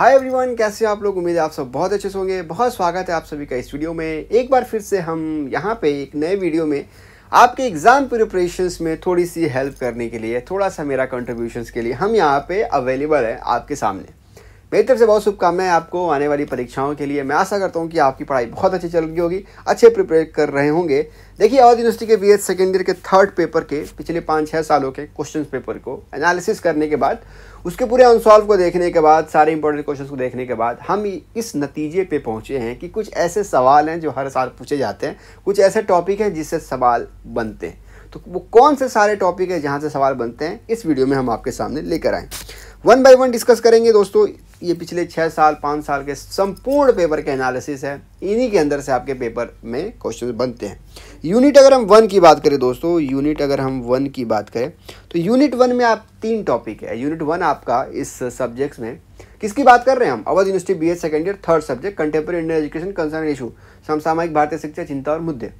hi everyone कैसे आप लोग उम्मीद है आप सब बहुत अच्छे से होंगे बहुत स्वागत है आप सभी का इस वीडियो में एक बार फिर से हम यहाँ पे एक नए वीडियो में आपके एग्ज़ाम प्रिपरेशंस में थोड़ी सी हेल्प करने के लिए थोड़ा सा मेरा कंट्रीब्यूशंस के लिए हम यहाँ पे अवेलेबल है आपके सामने मेरी तरफ से बहुत शुभकामनाएं आपको आने वाली परीक्षाओं के लिए मैं आशा करता हूँ कि आपकी पढ़ाई बहुत अच्छी चल रही होगी अच्छे प्रिपेयर कर रहे होंगे देखिए अवध यूनिवर्सिटी के बी एच सेकेंड ईयर के थर्ड पेपर के पिछले पाँच छः सालों के क्वेश्चन पेपर को एनालिसिस करने के बाद उसके पूरे अनसॉल्व को देखने के बाद सारे इंपॉर्टेंट क्वेश्चन को देखने के बाद हम इस नतीजे पे पहुँचे हैं कि कुछ ऐसे सवाल हैं जो हर साल पूछे जाते हैं कुछ ऐसे टॉपिक हैं जिससे सवाल बनते हैं तो वो कौन से सारे टॉपिक हैं जहाँ से सवाल बनते हैं इस वीडियो में हम आपके सामने लेकर आएँ वन बाय वन डिस्कस करेंगे दोस्तों ये पिछले छः साल पाँच साल के संपूर्ण पेपर के एनालिसिस है इन्हीं के अंदर से आपके पेपर में क्वेश्चन बनते हैं यूनिट अगर हम वन की बात करें दोस्तों यूनिट अगर हम वन की बात करें तो यूनिट वन में आप तीन टॉपिक है यूनिट वन आपका इस सब्जेक्ट में किसकी बात कर रहे हैं हम Awadh university B Ed second year third subject contemporary Indian education concern issue समसामयिक भारतीय शिक्षा चिंता और मुद्दे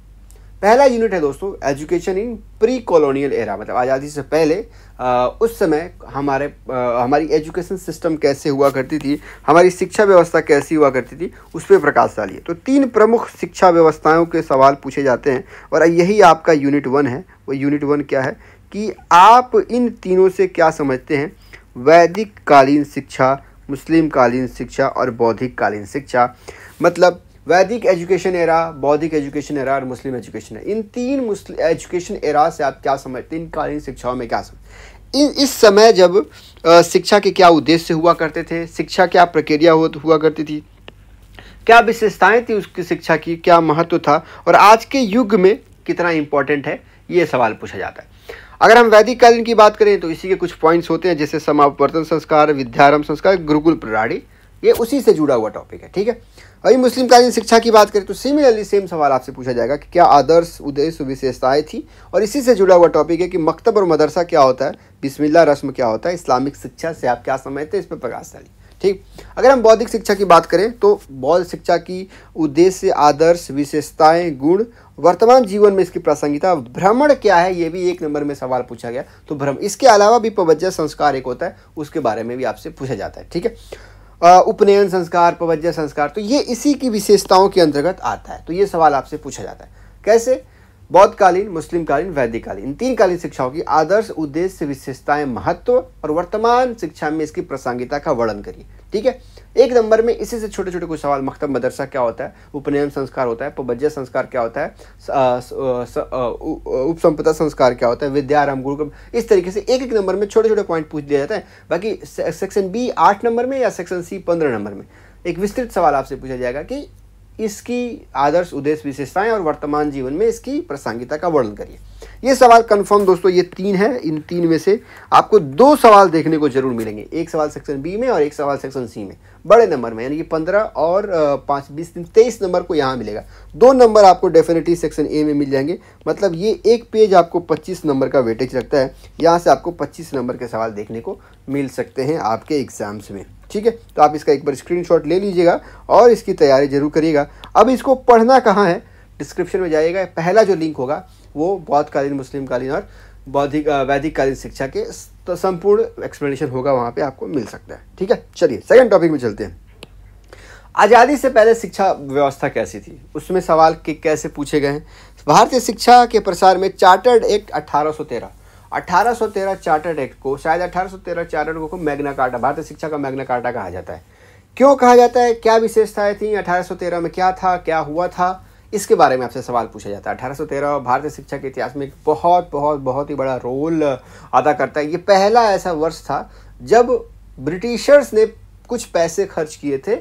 पहला यूनिट है दोस्तों education in pre colonial era मतलब आज़ादी से पहले आ, उस समय हमारे आ, हमारी एजुकेशन सिस्टम कैसे हुआ करती थी हमारी शिक्षा व्यवस्था कैसी हुआ करती थी उस पर प्रकाश डालिए तो तीन प्रमुख शिक्षा व्यवस्थाओं के सवाल पूछे जाते हैं और यही आपका यूनिट वन है वो यूनिट वन क्या है कि आप इन तीनों से क्या समझते हैं वैदिक कालीन शिक्षा मुस्लिम कालीन शिक्षा और बौद्धिक कालीन शिक्षा मतलब वैदिक एजुकेशन एरा बौद्धिक एजुकेशन एरा और मुस्लिम एजुकेशन एरा इन तीन मुस्लिम एजुकेशन एरा से आप क्या समझते हैं कालीन शिक्षाओं में क्या समझ इन इस समय जब शिक्षा के क्या उद्देश्य हुआ करते थे शिक्षा क्या प्रक्रिया हुआ करती थी क्या विशेषताएं थी उसकी शिक्षा की क्या महत्व था और आज के युग में कितना इम्पोर्टेंट है ये सवाल पूछा जाता है अगर हम वैदिक कालीन की बात करें तो इसी के कुछ पॉइंट्स होते हैं जैसे समावर्तन संस्कार विद्यारंभ संस्कार गुरुकुल प्रणाली ये उसी से जुड़ा हुआ टॉपिक है ठीक है अभी कालीन शिक्षा की बात करें तो सिमिलरली सेम सवाल आपसे पूछा जाएगा कि क्या आदर्श उद्देश्य विशेषताएं थी और इसी से जुड़ा हुआ टॉपिक है कि मकतब और मदरसा क्या होता है बिस्मिल्ला रस्म क्या होता है इस्लामिक शिक्षा से आप क्या समझते हैं इस पर प्रकाश डाली ठीक अगर हम बौद्धिक शिक्षा की बात करें तो बौद्ध शिक्षा की उद्देश्य आदर्श विशेषताएं गुण वर्तमान जीवन में इसकी प्रासंगिकता भ्रमण क्या है ये भी एक नंबर में सवाल पूछा गया तो भ्रम इसके अलावा भी पवज्जा संस्कार एक होता है उसके बारे में भी आपसे पूछा जाता है ठीक है उपनयन संस्कार पवज्य संस्कार तो ये इसी की विशेषताओं के अंतर्गत आता है तो ये सवाल आपसे पूछा जाता है कैसे बौद्धकालीन मुस्लिमकालीन मुस्लिम कालीन वैदिक कालीन इन तीन कालीन शिक्षाओं की आदर्श उद्देश्य विशेषताएं महत्व और वर्तमान शिक्षा में इसकी प्रासंगिकता का वर्णन करिए ठीक है एक नंबर में इसी से छोटे छोटे कुछ सवाल मकतब मदरसा क्या होता है उपनयन संस्कार होता है पबज्य संस्कार क्या होता है उपसंपदा संस्कार क्या होता है विद्यारंभ गुरुक्रम इस तरीके से एक एक नंबर में छोटे छोटे पॉइंट पूछ दिया जाता है बाकी सेक्शन बी आठ नंबर में या सेक्शन सी पंद्रह नंबर में एक विस्तृत सवाल आपसे पूछा जाएगा कि इसकी आदर्श उद्देश्य विशेषताएं और वर्तमान जीवन में इसकी प्रासंगिकता का वर्णन करिए ये सवाल कंफर्म दोस्तों ये तीन है इन तीन में से आपको दो सवाल देखने को जरूर मिलेंगे एक सवाल सेक्शन बी में और एक सवाल सेक्शन सी में बड़े नंबर में यानी कि पंद्रह और पाँच बीस तीन तेईस नंबर को यहाँ मिलेगा दो नंबर आपको डेफिनेटली सेक्शन ए में मिल जाएंगे मतलब ये एक पेज आपको पच्चीस नंबर का वेटेज रखता है यहाँ से आपको पच्चीस नंबर के सवाल देखने को मिल सकते हैं आपके एग्ज़ाम्स में ठीक है तो आप इसका एक बार स्क्रीनशॉट ले लीजिएगा और इसकी तैयारी जरूर करिएगा अब इसको पढ़ना कहाँ है डिस्क्रिप्शन में जाइएगा पहला जो लिंक होगा वो बौद्धकालीन मुस्लिम कालीन और बौद्धिक वैदिक कालीन शिक्षा के तो संपूर्ण एक्सप्लेनेशन होगा वहाँ पे आपको मिल सकता है ठीक है चलिए सेकंड टॉपिक में चलते हैं आज़ादी से पहले शिक्षा व्यवस्था कैसी थी उसमें सवाल के कैसे पूछे गए हैं भारतीय शिक्षा के प्रसार में चार्टर्ड एक्ट 1813 1813 चार्टर्ड एक्ट को शायद 1813 चार्टर्ड को मैग्ना कार्टा भारतीय शिक्षा का मैग्ना कार्टा कहा जाता है क्यों कहा जाता है क्या विशेषताएं थी 1813 में क्या था क्या हुआ था इसके बारे में आपसे सवाल पूछा जाता है अठारह भारतीय शिक्षा के इतिहास में एक बहुत बहुत बहुत ही बड़ा रोल अदा करता है ये पहला ऐसा वर्ष था जब ब्रिटिशर्स ने कुछ पैसे खर्च किए थे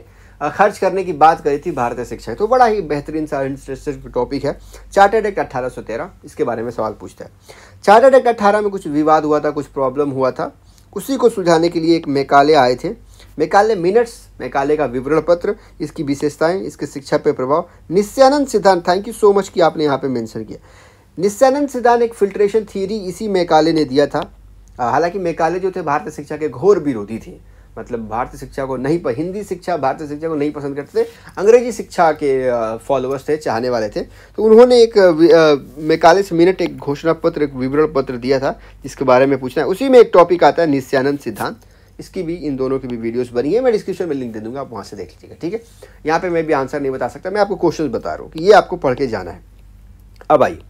खर्च करने की बात करी थी भारतीय शिक्षा तो बड़ा ही बेहतरीन सा इंटरेस्टेड टॉपिक है चार्टर्ड एक्ट अट्ठारह इसके बारे में सवाल पूछता है चार्टर्ड एक्ट अट्ठारह में कुछ विवाद हुआ था कुछ प्रॉब्लम हुआ था उसी को सुलझाने के लिए एक मेकाले आए थे मेकाले मिनट्स मेकाले का विवरण पत्र इसकी विशेषताएं इसके शिक्षा पे प्रभाव निस्यानंद सिद्धांत थैंक यू सो मच कि आपने यहाँ पे मेंशन किया निस्यानंद सिद्धांत एक फिल्ट्रेशन थियरी इसी मेकाले ने दिया था हालांकि मेकाले जो थे भारतीय शिक्षा के घोर विरोधी थे मतलब भारतीय शिक्षा को नहीं हिंदी शिक्षा भारतीय शिक्षा को नहीं पसंद करते थे अंग्रेजी शिक्षा के फॉलोअर्स थे चाहने वाले थे तो उन्होंने एक मेकाले से मिनट एक घोषणा पत्र एक विवरण पत्र दिया था जिसके बारे में पूछना है उसी में एक टॉपिक आता है निस्यानंद सिद्धांत इसकी भी इन दोनों की भी वीडियोस बनी है मैं डिस्क्रिप्शन में लिंक दे दूंगा आप वहाँ से देख लीजिएगा ठीक है यहाँ पे मैं भी आंसर नहीं बता सकता मैं आपको क्वेश्चन बता रहा हूँ कि ये आपको पढ़ के जाना है अब आइए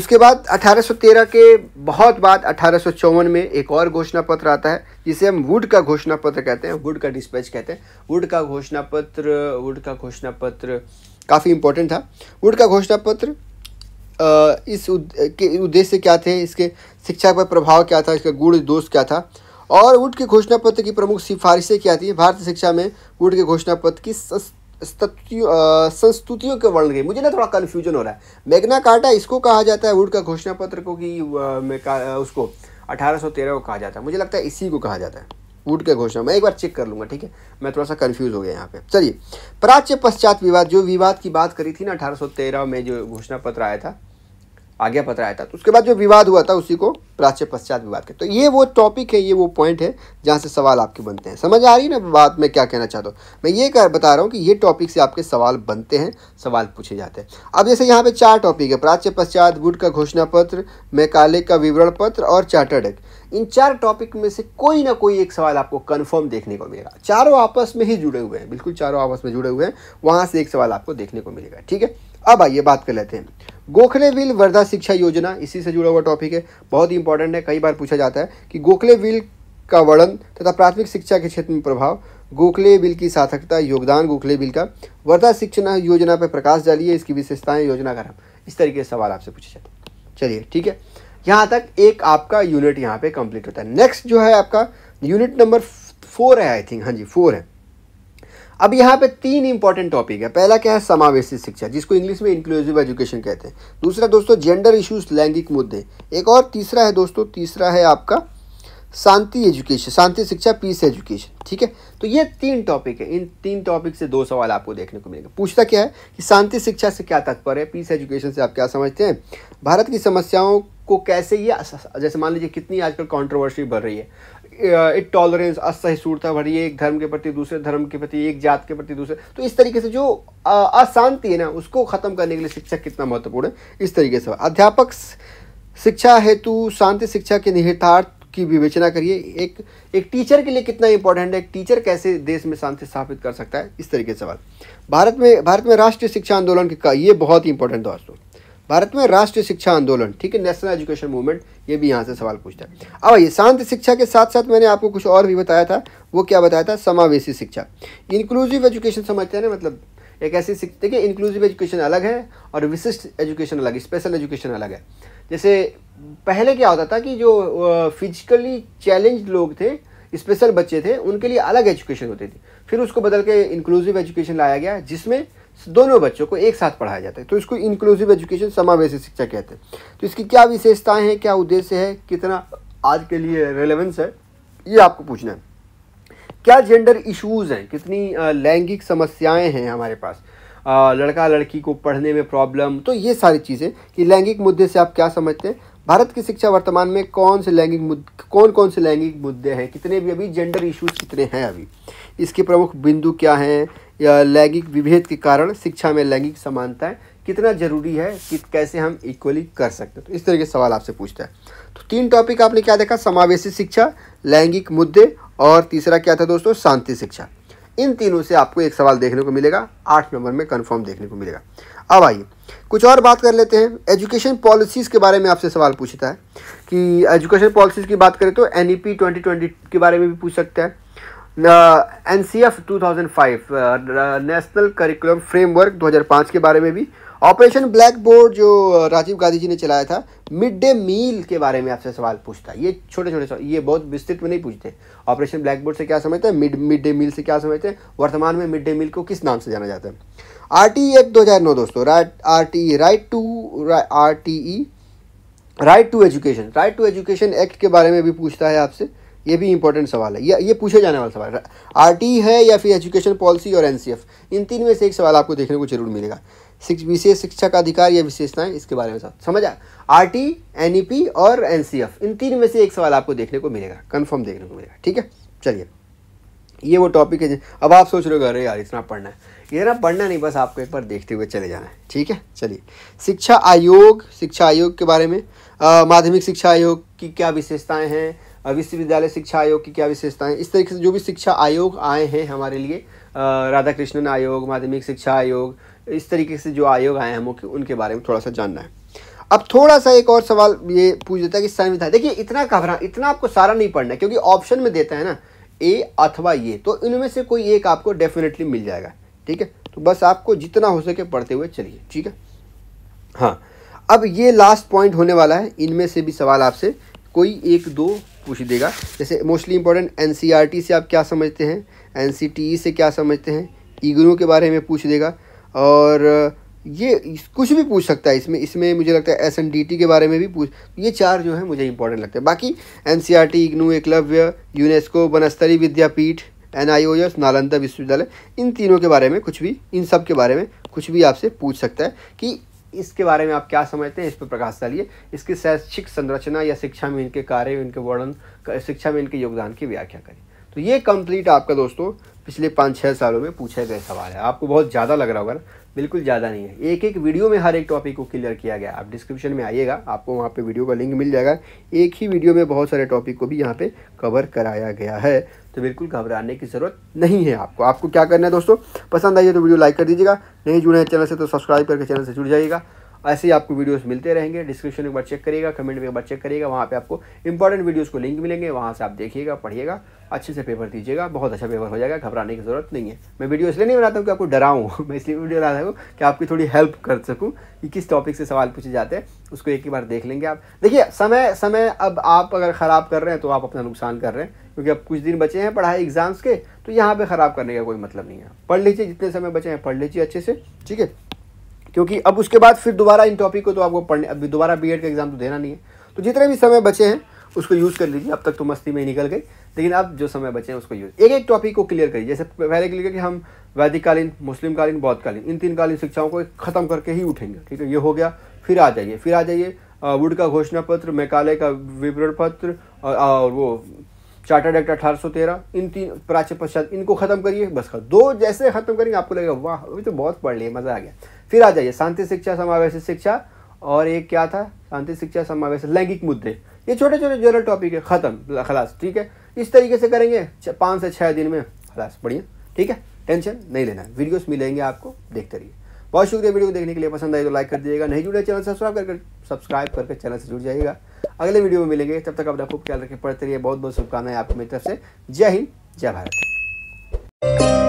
उसके बाद 1813 के बहुत बाद अठारह में एक और घोषणा पत्र आता है जिसे हम वुड का घोषणा पत्र कहते हैं वुड का डिस्पैच कहते हैं वुड का घोषणा पत्र वुड का घोषणा पत्र काफ़ी इम्पोर्टेंट था वुड का घोषणा पत्र इस उद, के उद्देश्य क्या थे इसके शिक्षा पर प्रभाव क्या था इसका गुण दोष क्या था और वुड के घोषणा पत्र की प्रमुख सिफारिशें क्या थी भारतीय शिक्षा में वुड के घोषणा पत्र की संस्तुतियों के वर्णन की मुझे ना थोड़ा कन्फ्यूजन हो रहा है मैग्ना कार्टा इसको कहा जाता है वुड का घोषणा पत्र को कि उसको 1813 को कहा जाता है मुझे लगता है इसी को कहा जाता है वुड का घोषणा मैं एक बार चेक कर लूँगा ठीक है मैं थोड़ा सा कन्फ्यूज़ हो गया यहाँ पे चलिए प्राच्य पश्चात विवाद जो विवाद की बात करी थी ना 1813 में जो घोषणा पत्र आया था आज्ञा पत्र आया था तो उसके बाद जो विवाद हुआ था उसी को प्राच्य पश्चात विवाद के तो ये वो टॉपिक है ये वो पॉइंट है जहाँ से सवाल आपके बनते हैं समझ आ रही है ना बात मैं क्या कहना चाहता हूँ मैं ये कर बता रहा हूँ कि ये टॉपिक से आपके सवाल बनते हैं सवाल पूछे जाते हैं अब जैसे यहाँ पे चार टॉपिक है प्राच्य पश्चात गुट का घोषणा पत्र मैकाले का विवरण पत्र और चार्टर्ड एक्ट इन चार टॉपिक में से कोई ना कोई एक सवाल आपको कन्फर्म देखने को मिलेगा चारों आपस में ही जुड़े हुए हैं बिल्कुल चारों आपस में जुड़े हुए हैं वहाँ से एक सवाल आपको देखने को मिलेगा ठीक है अब आइए बात कर लेते हैं गोखले विल वर्धा शिक्षा योजना इसी से जुड़ा हुआ टॉपिक है बहुत ही इंपॉर्टेंट है कई बार पूछा जाता है कि गोखले विल का वर्णन तथा प्राथमिक शिक्षा के क्षेत्र में प्रभाव गोखले बिल की सार्थकता योगदान गोखले बिल का वर्धा शिक्षा योजना पर प्रकाश डालिए इसकी विशेषताएं योजना का इस तरीके से सवाल आपसे पूछे जाते हैं चलिए ठीक है यहाँ तक एक आपका यूनिट यहाँ पे कंप्लीट होता है नेक्स्ट जो है आपका यूनिट नंबर फोर है आई थिंक हाँ जी फोर है अब यहाँ पे तीन इंपॉर्टेंट टॉपिक है पहला क्या है समावेशी शिक्षा जिसको इंग्लिश में इंक्लूसिव एजुकेशन कहते हैं दूसरा दोस्तों जेंडर इश्यूज लैंगिक मुद्दे एक और तीसरा है दोस्तों तीसरा है आपका शांति एजुकेशन शांति शिक्षा पीस एजुकेशन ठीक है तो ये तीन टॉपिक है इन तीन टॉपिक से दो सवाल आपको देखने को मिलेंगे पूछता क्या है कि शांति शिक्षा से क्या तत्पर है पीस एजुकेशन से आप क्या समझते हैं भारत की समस्याओं को कैसे ये जैसे मान लीजिए कितनी आजकल कंट्रोवर्सी बढ़ रही है इट टॉलरेंस असहिष्णुता भरी एक धर्म के प्रति दूसरे धर्म के प्रति एक जात के प्रति दूसरे तो इस तरीके से जो अशांति है ना उसको ख़त्म करने के लिए शिक्षा कितना महत्वपूर्ण है इस तरीके से अध्यापक शिक्षा हेतु शांति शिक्षा के निहितार्थ की विवेचना करिए एक एक टीचर के लिए कितना इंपॉर्टेंट है एक टीचर कैसे देश में शांति स्थापित कर सकता है इस तरीके से सवाल भारत में भारत में राष्ट्रीय शिक्षा आंदोलन का ये बहुत ही इंपॉर्टेंट दोस्तों भारत में राष्ट्रीय शिक्षा आंदोलन ठीक है नेशनल एजुकेशन मूवमेंट ये भी यहाँ से सवाल पूछता है अब ये शांत शिक्षा के साथ साथ मैंने आपको कुछ और भी बताया था वो क्या बताया था समावेशी शिक्षा इंक्लूसिव एजुकेशन समझते हैं ना मतलब एक ऐसी देखिए इंक्लूसिव एजुकेशन अलग है और विशिष्ट एजुकेशन अलग स्पेशल एजुकेशन अलग है जैसे पहले क्या होता था कि जो फिजिकली चैलेंज लोग थे स्पेशल बच्चे थे उनके लिए अलग एजुकेशन होती थी फिर उसको बदल के इंक्लूसिव एजुकेशन लाया गया जिसमें दोनों बच्चों को एक साथ पढ़ाया जाता है तो इसको इंक्लूसिव एजुकेशन समावेशी शिक्षा कहते हैं तो इसकी क्या विशेषताएं हैं क्या उद्देश्य है कितना आज के लिए रेलेवेंस है ये आपको पूछना है क्या जेंडर इश्यूज़ हैं कितनी लैंगिक समस्याएं हैं हमारे पास आ, लड़का लड़की को पढ़ने में प्रॉब्लम तो ये सारी चीज़ें कि लैंगिक मुद्दे से आप क्या समझते हैं भारत की शिक्षा वर्तमान में कौन से लैंगिक मुद्दे कौन कौन से लैंगिक मुद्दे हैं कितने भी अभी जेंडर इश्यूज़ कितने हैं अभी इसके प्रमुख बिंदु क्या हैं या लैंगिक विभेद के कारण शिक्षा में लैंगिक समानताएँ कितना ज़रूरी है कि कैसे हम इक्वली कर सकते हैं तो इस तरह के सवाल आपसे पूछता है तो तीन टॉपिक आपने क्या देखा समावेशी शिक्षा लैंगिक मुद्दे और तीसरा क्या था दोस्तों शांति शिक्षा इन तीनों से आपको एक सवाल देखने को मिलेगा आठ नंबर में कन्फर्म देखने को मिलेगा अब आइए कुछ और बात कर लेते हैं एजुकेशन पॉलिसीज़ के बारे में आपसे सवाल पूछता है कि एजुकेशन पॉलिसीज़ की बात करें तो एन ई e के बारे में भी पूछ सकता है N C F two thousand five national curriculum framework 2005 के बारे में भी ऑपरेशन ब्लैक बोर्ड जो uh, राजीव गांधी जी ने चलाया था मिड डे मील के बारे में आपसे सवाल पूछता है ये छोटे छोटे ये बहुत विस्तृत में नहीं पूछते ऑपरेशन ब्लैक बोर्ड से क्या समझते हैं मिड मिड डे मील से क्या समझते हैं वर्तमान में मिड डे मील को किस नाम से जाना जाता है आर टी ई एक्ट दो दोस्तों right R T right to R T E right to education right to education act के बारे में भी पूछता है आपसे ये भी इंपॉर्टेंट सवाल है ये ये पूछे जाने वाला सवाल है टी e है या फिर एजुकेशन पॉलिसी और एनसीएफ इन तीन में से एक सवाल आपको देखने को जरूर मिलेगा सिक्स विशेष शिक्षा का अधिकार या विशेषताएं इसके बारे में समझ आए R T N E P और एन सी एफ इन तीन में से एक सवाल आपको देखने को मिलेगा कन्फर्म देखने को मिलेगा ठीक है चलिए ये वो टॉपिक है अब आप सोच रहे हो अरे यार इतना पढ़ना है ये ना पढ़ना नहीं बस आपको एक बार देखते हुए चले जाना है ठीक है चलिए शिक्षा आयोग शिक्षा आयोग के बारे में माध्यमिक शिक्षा आयोग की क्या विशेषताएं हैं विश्वविद्यालय शिक्षा आयोग की क्या विशेषताएं इस तरीके से जो भी शिक्षा आयोग आए हैं हमारे लिए राधा कृष्णन आयोग माध्यमिक शिक्षा आयोग इस तरीके से जो आयोग आए हैं हम उनके बारे में थोड़ा सा जानना है अब थोड़ा सा एक और सवाल ये पूछ देता है कि संविधान देखिए इतना घबरा इतना आपको सारा नहीं पढ़ना है क्योंकि ऑप्शन में देता है ना ए अथवा ये तो इनमें से कोई एक आपको डेफिनेटली मिल जाएगा ठीक है तो बस आपको जितना हो सके पढ़ते हुए चलिए ठीक है हाँ अब ये लास्ट पॉइंट होने वाला है इनमें से भी सवाल आपसे कोई एक दो पूछ देगा जैसे मोस्टली इंपॉर्टेंट एन से आप क्या समझते हैं एन e से क्या समझते हैं ईगनू के बारे में पूछ देगा और ये कुछ भी पूछ सकता है इसमें इसमें मुझे लगता है एस एन डी टी के बारे में भी पूछ ये चार जो है मुझे इंपॉर्टेंट लगता है बाकी N C R T IGNOU Eklavya UNESCO Banasthali Vidyapith N I O S Nalanda विश्वविद्यालय इन तीनों के बारे में कुछ भी इन सब के बारे में कुछ भी आपसे पूछ सकता है कि इसके बारे में आप क्या समझते हैं इस पर प्रकाश डालिए इसकी शैक्षिक संरचना या शिक्षा में इनके कार्य इनके वर्णन शिक्षा में इनके योगदान की व्याख्या करें तो ये कंप्लीट आपका दोस्तों पिछले पाँच छः सालों में पूछे गए सवाल है आपको बहुत ज़्यादा लग रहा होगा बिल्कुल ज़्यादा नहीं है एक एक वीडियो में हर एक टॉपिक को क्लियर किया गया आप डिस्क्रिप्शन में आइएगा आपको वहाँ पे वीडियो का लिंक मिल जाएगा एक ही वीडियो में बहुत सारे टॉपिक को भी यहाँ पे कवर कराया गया है तो बिल्कुल घबराने की ज़रूरत नहीं है आपको आपको क्या करना है दोस्तों पसंद आइए तो वीडियो लाइक कर दीजिएगा नहीं जुड़े हैं चैनल से तो सब्सक्राइब करके चैनल से जुड़ जाइएगा ऐसे ही आपको वीडियोस मिलते रहेंगे डिस्क्रिप्शन में एक बार चेक करिएगा कमेंट में एक बार चेक करिएगा वहाँ पे आपको इंपॉर्टेंट वीडियोस को लिंक मिलेंगे वहाँ से आप देखिएगा पढ़िएगा अच्छे से पेपर दीजिएगा बहुत अच्छा पेपर हो जाएगा घबराने की जरूरत नहीं है मैं वीडियो इसलिए नहीं बनाता हूँ कि आपको डराऊँ मैं इसलिए वीडियो बनाता हूँ कि आपकी थोड़ी हेल्प कर सकूँ कि किस टॉपिक से सवाल पूछे जाते हैं उसको एक ही बार देख लेंगे आप देखिए समय समय अब आप अगर ख़राब कर रहे हैं तो आप अपना नुकसान कर रहे हैं क्योंकि अब कुछ दिन बचे हैं पढ़ाई एग्ज़ाम्स के तो यहाँ पर ख़राब करने का कोई मतलब नहीं है पढ़ लीजिए जितने समय बचे हैं पढ़ लीजिए अच्छे से ठीक है क्योंकि अब उसके बाद फिर दोबारा इन टॉपिक को तो आपको पढ़ने अभी दोबारा बी का एग्ज़ाम तो देना नहीं है तो जितने भी समय बचे हैं उसको यूज़ कर लीजिए अब तक तो मस्ती में ही निकल गई लेकिन अब जो समय बचे हैं उसको यूज़ एक एक टॉपिक को क्लियर करिए जैसे पहले क्लियर कि हम वैदिक कालीन मुस्लिम कालीन बौद्ध कालीन इन तीन कालीन शिक्षाओं को ख़त्म करके ही उठेंगे ठीक है ये हो गया फिर आ जाइए फिर आ जाइए वुड का घोषणा पत्र मैकाले का विवरण पत्र और, और वो चार्टर्ड एक्ट अठारह इन तीन प्राचीन पश्चात इनको ख़त्म करिए बस दो जैसे ख़त्म करेंगे आपको लगेगा वाह अभी तो बहुत पढ़ लिए मज़ा आ गया फिर आ जाइए शांति शिक्षा समावेश शिक्षा और एक क्या था शांति शिक्षा समावेश लैंगिक मुद्दे ये छोटे छोटे जनरल टॉपिक है ख़त्म खलास ठीक है इस तरीके से करेंगे पाँच से छः दिन में खलास बढ़िया ठीक है टेंशन नहीं लेना वीडियोस मिलेंगे आपको देखते रहिए बहुत शुक्रिया वीडियो को देखने के लिए पसंद आए तो लाइक कर दीजिएगा नहीं जुड़े चैनल सब्सक्राइब करके सब्सक्राइब करके चैनल से जुड़ जाइएगा अगले वीडियो में मिलेंगे तब तक अपना खूब ख्याल रखें पढ़ते रहिए बहुत बहुत शुभकामनाएं आपको मेरी तरफ से जय हिंद जय भारत